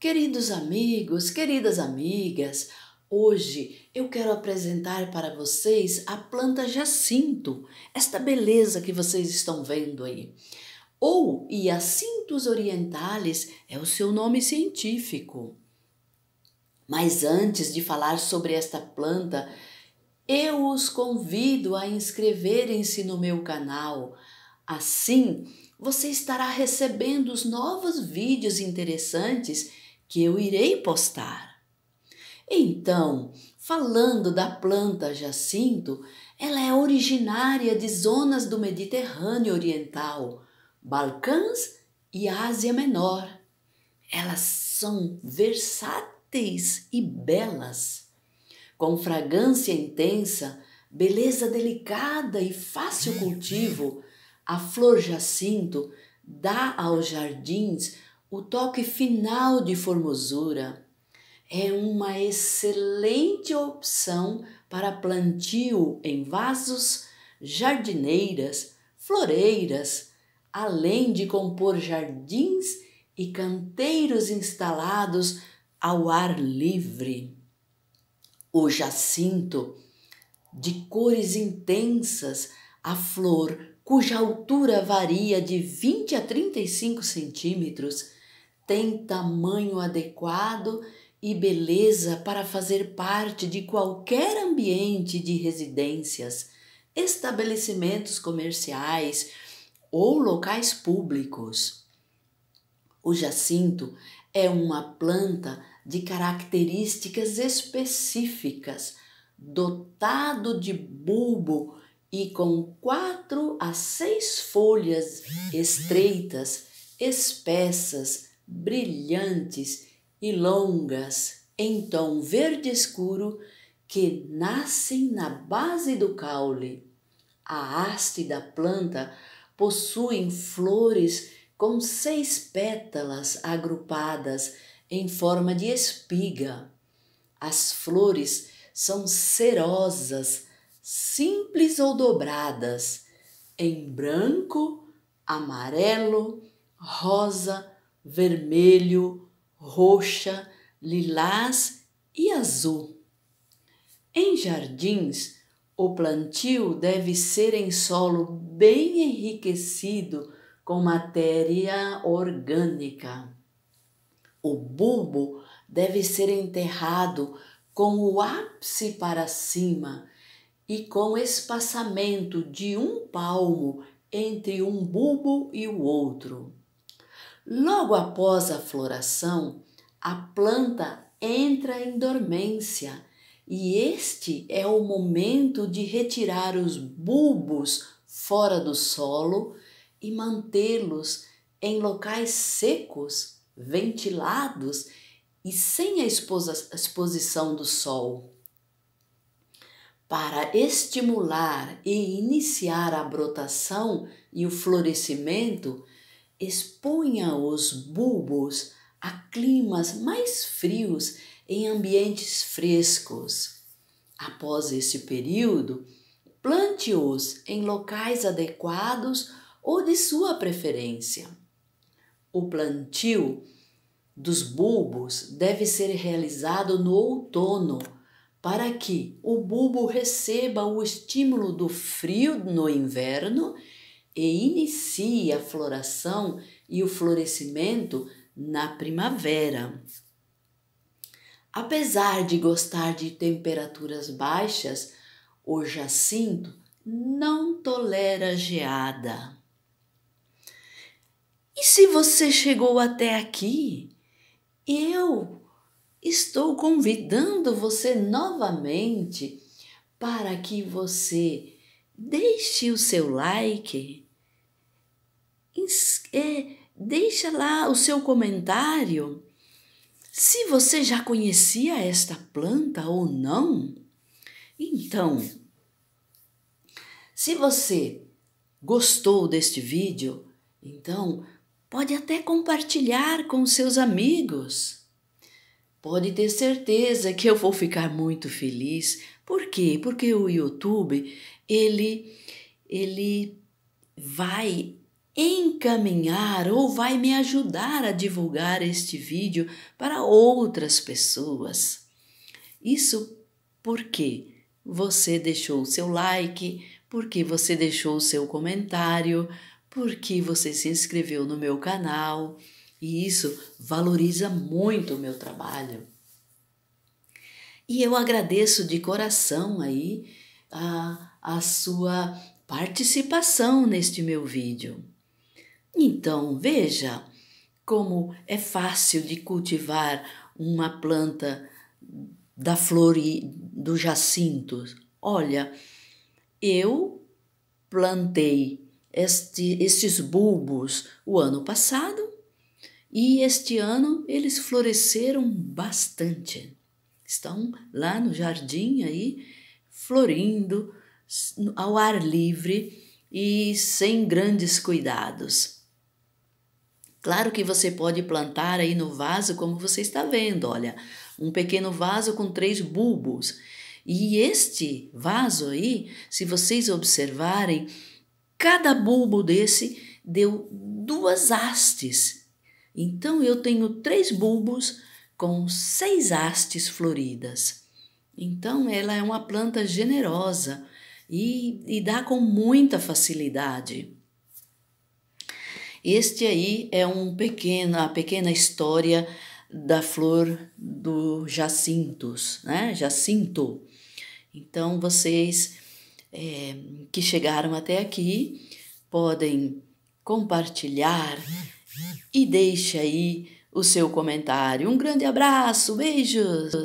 Queridos amigos, queridas amigas, hoje eu quero apresentar para vocês a planta jacinto, esta beleza que vocês estão vendo aí. Ou Hyacinthus orientales é o seu nome científico. Mas antes de falar sobre esta planta, eu os convido a inscreverem-se no meu canal. Assim, você estará recebendo os novos vídeos interessantes que eu irei postar. Então, falando da planta jacinto, ela é originária de zonas do Mediterrâneo Oriental, Balcãs e Ásia Menor. Elas são versáteis e belas, com fragrância intensa, beleza delicada e fácil cultivo. A flor jacinto dá aos jardins o toque final de formosura é uma excelente opção para plantio em vasos, jardineiras, floreiras, além de compor jardins e canteiros instalados ao ar livre. O jacinto, de cores intensas, a flor cuja altura varia de 20 a 35 centímetros, tem tamanho adequado e beleza para fazer parte de qualquer ambiente de residências, estabelecimentos comerciais ou locais públicos. O jacinto é uma planta de características específicas, dotado de bulbo e com quatro a seis folhas estreitas, espessas, brilhantes e longas em tom verde escuro que nascem na base do caule. A haste da planta possui flores com seis pétalas agrupadas em forma de espiga. As flores são cerosas, simples ou dobradas, em branco, amarelo, rosa, vermelho, roxa, lilás e azul. Em jardins, o plantio deve ser em solo bem enriquecido com matéria orgânica. O bulbo deve ser enterrado com o ápice para cima e com espaçamento de um palmo entre um bulbo e o outro. Logo após a floração, a planta entra em dormência e este é o momento de retirar os bulbos fora do solo e mantê-los em locais secos, ventilados e sem a exposição do sol. Para estimular e iniciar a brotação e o florescimento, exponha-os bulbos a climas mais frios em ambientes frescos. Após esse período, plante-os em locais adequados ou de sua preferência. O plantio dos bulbos deve ser realizado no outono, para que o bulbo receba o estímulo do frio no inverno e inicia a floração e o florescimento na primavera. Apesar de gostar de temperaturas baixas, o jacinto não tolera geada. E se você chegou até aqui, eu estou convidando você novamente para que você deixe o seu like, é, deixa lá o seu comentário. Se você já conhecia esta planta ou não, então, se você gostou deste vídeo, então pode até compartilhar com seus amigos. Pode ter certeza que eu vou ficar muito feliz. Por quê? Porque o YouTube, ele ele vai encaminhar ou vai me ajudar a divulgar este vídeo para outras pessoas. Isso porque você deixou o seu like, porque você deixou o seu comentário, porque você se inscreveu no meu canal e isso valoriza muito o meu trabalho. E eu agradeço de coração aí a, a sua participação neste meu vídeo. Então, veja como é fácil de cultivar uma planta da flor e do jacinto. Olha, eu plantei este, estes bulbos o ano passado e este ano eles floresceram bastante. Estão lá no jardim aí, florindo ao ar livre e sem grandes cuidados. Claro que você pode plantar aí no vaso, como você está vendo, olha, um pequeno vaso com três bulbos. E este vaso aí, se vocês observarem, cada bulbo desse deu duas hastes. Então eu tenho três bulbos com seis hastes floridas. Então ela é uma planta generosa e, e dá com muita facilidade. Este aí é um pequena, a pequena história da flor do jacintos, né? Jacinto. Então vocês é, que chegaram até aqui podem compartilhar e deixe aí o seu comentário. Um grande abraço, beijos!